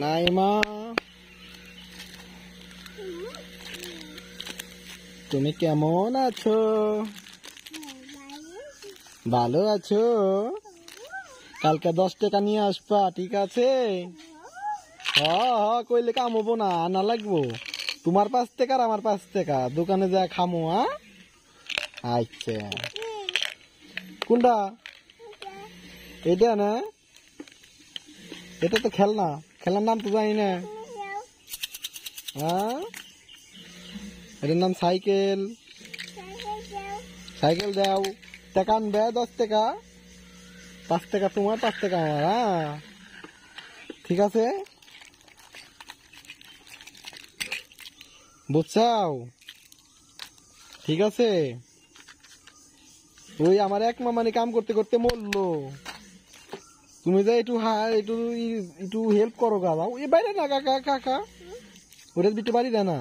নাইমা তুমি কেমন আছো ভালো আছো কালকে দশ টাকা নিয়ে আসবা ঠিক আছে হ হ কইলে কামবো না না লাগবো তোমার পাঁচ টাকা আর আমার পাঁচ টাকা দোকানে যা খামো হ্যাঁ আচ্ছা কোনটা এটা না এটা তো খেলনা খেলার নাম তো জানি না হ্যাঁ এটার নাম সাইকেল সাইকেল দাও টাকা আনবে দশ টাকা পাঁচ টাকা তোমার পাঁচ টাকা আমার হ্যাঁ ঠিক আছে বুঝছাও ঠিক আছে ওই আমার এক মামানি কাম করতে করতে মরলো তুমি যে এইটো হাই এইটো এইটো হেল্প করো গা যাও এ বাইরে না কাকা কাকা ওটা বিটে বাড়ি না